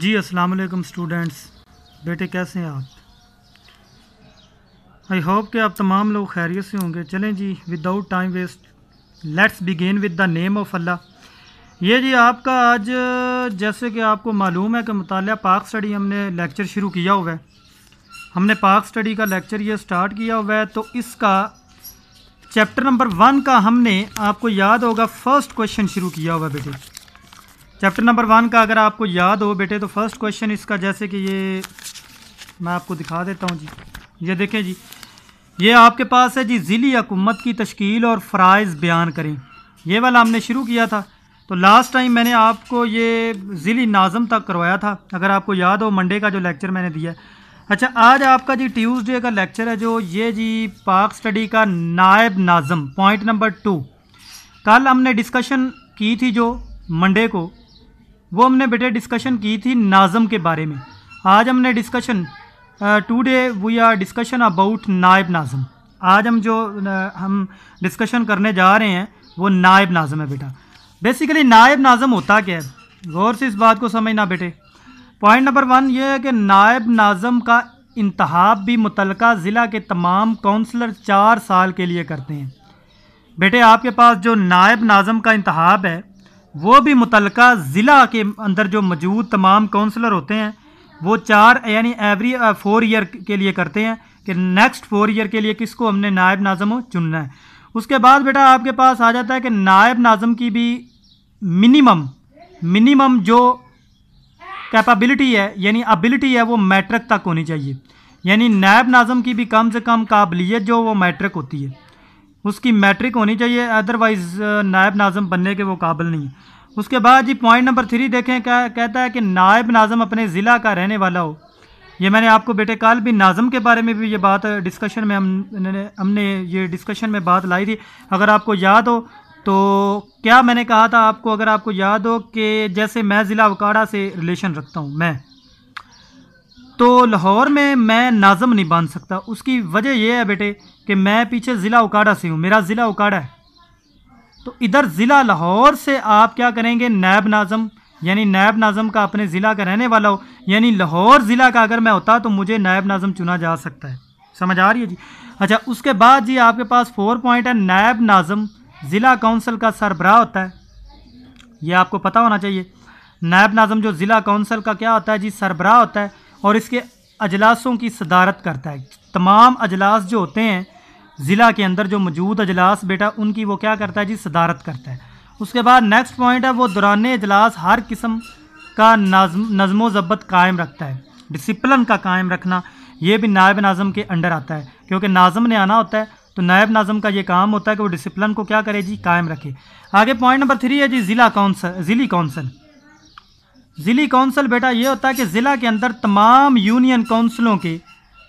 जी अस्सलाम वालेकुम स्टूडेंट्स बेटे कैसे हैं आप आई होप कि आप तमाम लोग खैरियत से होंगे चलें जी without time waste let's begin with the name of Allah ये जी आपका आज जैसे कि आपको मालूम है कि मुताल पाक स्टडी हमने लेक्चर शुरू किया हुआ है हमने पाक स्टडी का लेक्चर ये स्टार्ट किया हुआ है तो इसका चैप्टर नंबर वन का हमने आपको याद होगा फर्स्ट क्वेश्चन शुरू किया हुआ बेटे चैप्टर नंबर वन का अगर आपको याद हो बेटे तो फर्स्ट क्वेश्चन इसका जैसे कि ये मैं आपको दिखा देता हूँ जी ये देखें जी ये आपके पास है जी ज़िली हकूमत की तश्कील और फ़राइज़ बयान करें ये वाला हमने शुरू किया था तो लास्ट टाइम मैंने आपको ये ज़िली नाज़म तक करवाया था अगर आपको याद हो मंडे का जो लेक्चर मैंने दिया अच्छा आज आपका जी ट्यूसडे का लेक्चर है जो ये जी पाक स्टडी का नायब नाजम पॉइंट नंबर टू कल हमने डिस्कशन की थी जो मंडे को वो हमने बेटे डिस्कशन की थी नाज़म के बारे में आज हमने discussion today we are discussion about naib nazim आज हम जो uh, हम डिस्कशन करने जा रहे हैं वो नायब नाज़म है बेटा बेसिकली नायब नाज़म होता क्या है गौर से इस बात को समझना बेटे पॉइंट नंबर वन ये है कि नायब नाज़म का इंतहाब भी मुतल ज़िला के तमाम काउंसलर चार साल के लिए करते हैं बेटे आपके पास जो नायब नाज़म का इंतहाब है वो भी मुतल ज़िला के अंदर जो मौजूद तमाम काउंसलर होते हैं वो चार यानी एवरी फोर ईयर के लिए करते हैं कि नेक्स्ट फोर ईयर के लिए किसको हमने नायब नाजम चुनना है उसके बाद बेटा आपके पास आ जाता है कि नायब नाजम की भी मिनिमम मिनिमम जो कैपेबिलिटी है यानी एबिलिटी है वो मैट्रिक तक होनी चाहिए यानी नायब नाजम की भी कम से कम काबिलियत जो वो मैट्रिक होती है उसकी मैट्रिक होनी चाहिए अदरवाइज़ नायब नाजम बनने के वो काबिल नहीं है उसके बाद जी पॉइंट नंबर थ्री देखें क्या कहता है कि नायब नाजम अपने ज़िला का रहने वाला हो ये मैंने आपको बेटे काल भी नाज़म के बारे में भी ये बात डिस्कशन में हम हमने ये डिस्कशन में बात लाई थी अगर आपको याद हो तो क्या मैंने कहा था आपको अगर आपको याद हो कि जैसे मैं ज़िला वकाड़ा से रिलेशन रखता हूँ मैं तो लाहौर में मैं नाजम नहीं बांध सकता उसकी वजह यह है बेटे कि मैं पीछे ज़िला उकाड़ा से हूँ मेरा ज़िला उकाड़ा है तो इधर ज़िला लाहौर से आप क्या करेंगे नायब नाज़म यानी नायब नाज़म का अपने ज़िला का रहने वाला हो यानी लाहौर ज़िला का अगर मैं होता तो मुझे नायब नाज़म चुना जा सकता है समझ आ रही है जी अच्छा उसके बाद जी आपके पास फोर पॉइंट है नायब नाज़म ज़िला कौंसल का सरबराह होता है यह आपको पता होना चाहिए नायब नाज़म जो ज़िला कौंसल का क्या होता है जी सरबराह होता है और इसके अजलासों की सदारत करता है तमाम अजलास जो होते हैं ज़िला के अंदर जो मौजूद अजलास बेटा उनकी वो क्या करता है जी सदारत करता है उसके बाद नेक्स्ट पॉइंट है वो दौरान अजलास हर किस्म का नज़म नज़म ज़बत कायम रखता है डिसिप्लिन का कायम रखना ये भी नायब नाजम के अंडर आता है क्योंकि नाजम ने आना होता है तो नायब नाजम का ये काम होता है कि वो डिसिप्लिन को क्या करे जी कायम रखे आगे पॉइंट नंबर थ्री है जी ज़िला कौंसल ज़िली कौंसल ज़िली कौंसल बेटा ये होता है कि ज़िला के अंदर तमाम यूनियन कौंसलों के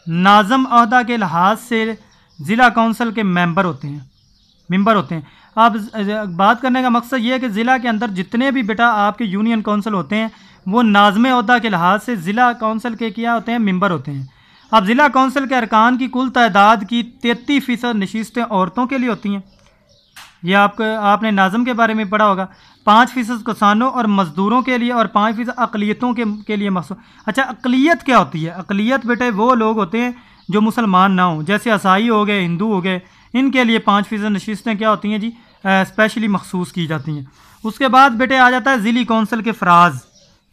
नाजम अहदा के लिहाज से ज़िला कौंसल के मेंबर होते हैं मेंबर होते हैं अब बात करने का मकसद ये है कि ज़िला के अंदर जितने भी बेटा आपके यूनियन कौंसल होते हैं वो नाजम अहदा के लिहाज से ज़िला कौंसल के क्या होते हैं मेंबर होते हैं अब ज़िला कौंसल के अरकान की कुल तादाद की तेती फ़ीसद नशस्तें औरतों के लिए होती हैं यह आपको आपने नाजम के बारे में पढ़ा होगा पाँच फ़ीसद किसानों और मज़दूरों के लिए और पाँच फ़ीसद अकलीतों के के लिए मखसूस अच्छा अकलीत क्या होती है अकलीत बेटे वो लोग होते हैं जो मुसलमान ना हों जैसे ईसाई हो गए हिंदू हो गए इनके लिए पाँच फ़ीसद नशस्तें क्या होती हैं जी स्पेशली मखसूस की जाती हैं उसके बाद बेटे आ जाता है ज़िली कौंसल के फ़राज़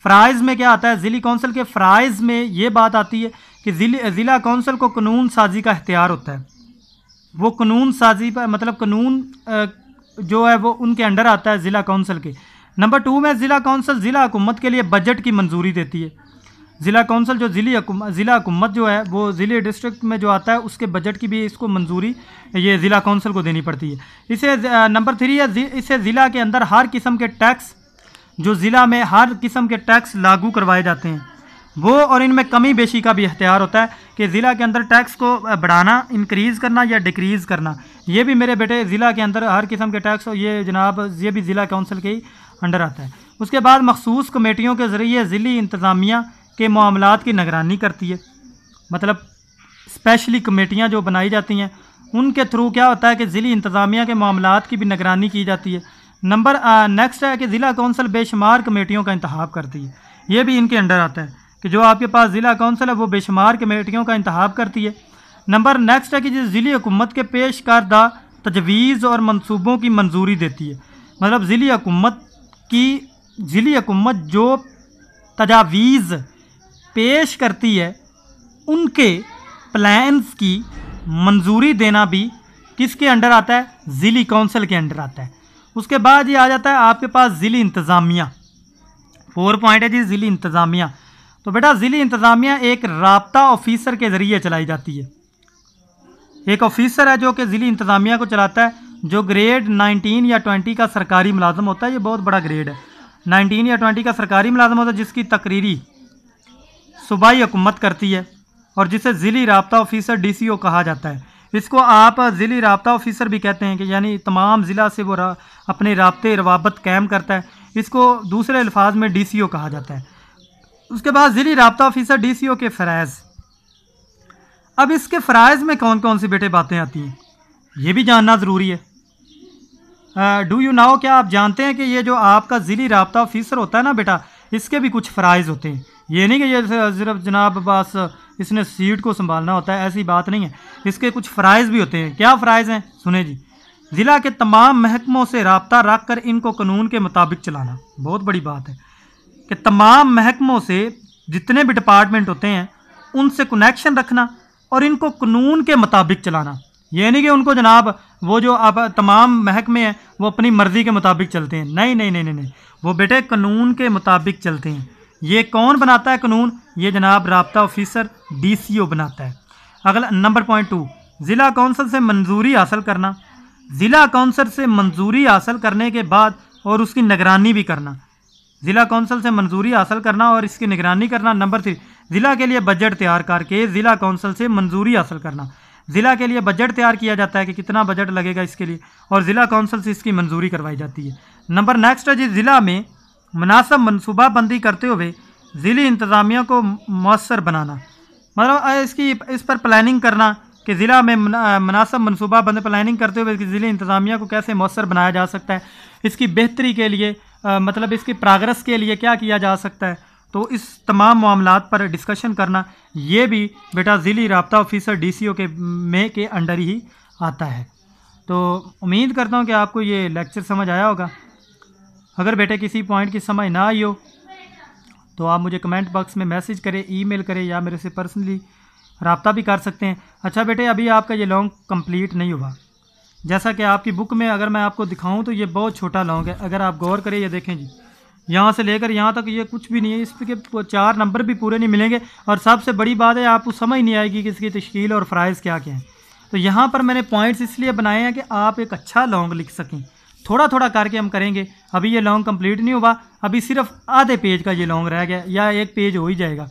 फ़राइज़ में क्या आता है ज़िली कौंसल के फ़राइज़ में ये बात आती है कि ज़िला कौंसल को कानून साजी का अख्तियार होता है वो कानून साजी पर मतलब कानून जो है वो उनके अंडर आता है ज़िला काउंसिल के नंबर टू में ज़िला कौंसल ज़िला हुकूमत के लिए बजट की मंजूरी देती है ज़िला कौंसल जो ज़िली ज़िला हुकूमत जो है वो ज़िले डिस्ट्रिक्ट में जो आता है उसके बजट की भी इसको मंजूरी ये ज़िला काउंसिल को देनी पड़ती है इसे नंबर थ्री है इसे ज़िला के अंदर हर किस्म के टैक्स जो ज़िला में हर किस्म के टैक्स लागू करवाए जाते हैं वो और इनमें कमी बेशी का भी अख्तियार होता है कि ज़िला के अंदर टैक्स को बढ़ाना इंक्रीज़ करना या डिक्रीज़ करना ये भी मेरे बेटे ज़िला के अंदर हर किस्म के टैक्स ये जनाब ये भी ज़िला काउंसिल के ही अंडर आता है उसके बाद मखसूस कमेटियों के ज़रिए ज़िली इंतज़ामिया के मामला की निगरानी करती है मतलब स्पेशली कमेटियाँ जो बनाई जाती हैं उनके थ्रू क्या होता है कि ज़िली इंतज़ामिया के मामला की भी निगरानी की जाती है नंबर नेक्स्ट है कि ज़िला कौंसल बेशुमार कमेटियों का इंतब करती है ये भी इनके अंडर आता है कि जो आपके पास ज़िला कौंसिल है वो बेशुमार कमेटियों का इंतब करती है नंबर नेक्स्ट है कि जो ज़िली हुकूमत के पेश करदा तजवीज़ और मनसूबों की मंजूरी देती है मतलब ज़िली हुकूमत की ज़िली हुकूमत जो तजावीज़ पेश करती है उनके प्लान्स की मंजूरी देना भी किसके अंडर आता है ज़िली कौंसिल के अंडर आता है उसके बाद ये आ जाता है आपके पास ज़िली इंतज़ामिया फोर पॉइंट है जी ज़िली इंतज़ामिया तो बेटा ज़िली इंतज़ामिया एक रबता ऑफिसर के ज़रिए चलाई जाती है एक ऑफिसर है जो कि ज़िली इंतज़ामिया को चलाता है जो ग्रेड 19 या 20 का सरकारी मुलाजम होता है ये बहुत बड़ा ग्रेड है 19 या 20 का सरकारी मुलाजम होता है जिसकी तकरीरी सूबाई हुकूमत करती है और जिसे ज़िली रबता ऑफिसर डी सी ओ कहा जाता है इसको आप ज़िली रबता ऑफिसर भी कहते हैं कि यानी तमाम ज़िला से वो अपने रबते रवाबत कायम करता है इसको दूसरे अल्फाज में डी सी ओ कहा जाता है उसके बाद ज़िली रबता ऑफिसर डी सी ओ के फ़रज़ अब इसके फ़रज़ में कौन कौन सी बेटे बातें आती हैं ये भी जानना ज़रूरी है डू यू नाओ क्या आप जानते हैं कि ये जो आपका ज़िली रबता ऑफिसर होता है ना बेटा इसके भी कुछ फ़रज़ होते हैं ये नहीं कि ये सिर्फ जनाब बस इसने सीट को संभालना होता है ऐसी बात नहीं है इसके कुछ फ़रज़ भी होते हैं क्या फ़राइज़ हैं सुने जी ज़िला के तमाम महकमों से रबता रख कर इनको कानून के मुताबिक चलाना बहुत बड़ी बात है कि तमाम महकमों से जितने भी डिपार्टमेंट होते हैं उनसे कनेक्शन रखना और इनको कानून के मुताबिक चलाना ये नहीं कि उनको जनाब वो जो आप तमाम महकमे हैं वो अपनी मर्ज़ी के मुताबिक चलते हैं नहीं नहीं नहीं नहीं नहीं वो बेटे कानून के मुताबिक चलते हैं ये कौन बनाता है कानून ये जनाब रबता ऑफिसर डीसीओ बनाता है अगला नंबर पॉइंट टू ज़िला कौंसल से मंजूरी हासिल करना ज़िला कौंसल से मंजूरी हासिल करने के बाद और उसकी निगरानी भी करना ज़िला कौंसिल से मंजूरी हासिल करना और इसकी निगरानी करना नंबर थ्री ज़िला के लिए बजट तैयार करके ज़िला कौंसिल से मंजूरी हासिल करना ज़िला के लिए बजट तैयार किया जाता है कि कितना बजट लगेगा इसके लिए और ज़िला कौंसिल से इसकी मंजूरी करवाई जाती है नंबर नेक्स्ट है जी ज़िला में मुनासब मनसूबाबंदी करते हुए ज़िली इंतज़ामिया को मौसर बनाना मतलब इसकी इस पर प्लानिंग करना कि ज़िला में मुनासब मनसूबाबंद प्लानिंग करते हुए ज़िले इंतज़ामिया को कैसे मौसर बनाया जा सकता है इसकी बेहतरी के लिए आ, मतलब इसके प्रोग्रेस के लिए क्या किया जा सकता है तो इस तमाम मामला पर डिस्कशन करना ये भी बेटा ज़िली रबता ऑफिसर डी के में के अंडर ही आता है तो उम्मीद करता हूँ कि आपको ये लेक्चर समझ आया होगा अगर बेटे किसी पॉइंट की समझ ना आई हो तो आप मुझे कमेंट बॉक्स में मैसेज करें ईमेल करें या मेरे से पर्सनली रबता भी कर सकते हैं अच्छा बेटे अभी आपका ये लॉन्ग कम्प्लीट नहीं हुआ जैसा कि आपकी बुक में अगर मैं आपको दिखाऊं तो ये बहुत छोटा लौंग है अगर आप गौर करें ये देखें जी यहाँ से लेकर यहाँ तक ये कुछ भी नहीं है इस चार नंबर भी पूरे नहीं मिलेंगे और सबसे बड़ी बात है आपको समझ नहीं आएगी कि इसकी तश्ील और फ़्राइज़ क्या क्या हैं तो यहाँ पर मैंने पॉइंट्स इसलिए बनाए हैं कि आप एक अच्छा लॉन्ग लिख सकें थोड़ा थोड़ा करके हम करेंगे अभी ये लॉन्ग कम्प्लीट नहीं हुआ अभी सिर्फ आधे पेज का ये लॉन्ग रह गया या एक पेज हो ही जाएगा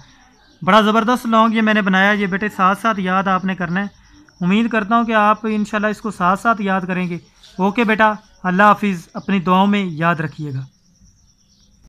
बड़ा ज़बरदस्त लॉन्ग ये मैंने बनाया ये बेटे साथ साथ याद आपने करना है उम्मीद करता हूँ कि आप इन इसको साथ साथ याद करेंगे ओके बेटा अल्लाह हाफिज़ अपनी दुआओं में याद रखिएगा